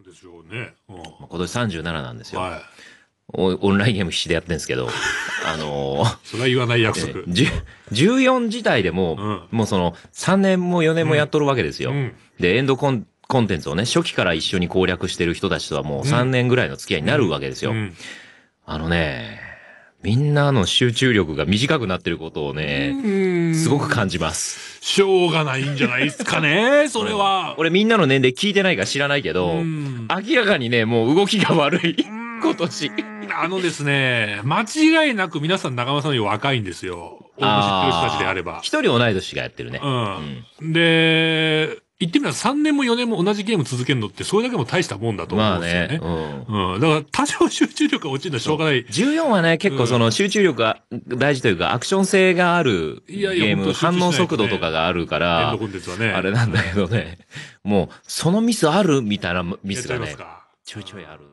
ですね。うん、今年37なんですよ。はいオンラインゲーム必死でやってるんですけど、あのー、それは言わない約束。14自体でも、うん、もうその、3年も4年もやっとるわけですよ。うん、で、エンドコンコンテンツをね、初期から一緒に攻略してる人たちとはもう3年ぐらいの付き合いになるわけですよ。あのね、みんなの集中力が短くなってることをね、すごく感じます。しょうがないんじゃないですかね、それは。俺みんなの年齢聞いてないか知らないけど、明らかにね、もう動きが悪い。今年。あのですね、間違いなく皆さん中村さんより若いんですよ。同じ人たちであれば。一人同い年がやってるね。うん。うん、で、言ってみれば3年も4年も同じゲーム続けるのってそれだけも大したもんだと思うんですよね。まあねうん、うん。だから多少集中力が落ちるのはしょうがない。14はね、結構その集中力が大事というか、アクション性があるゲーム、いやいや反応速度とかがあるから、ね、あれなんだけどね、もうそのミスあるみたいなミスがね、ちょいちょいある。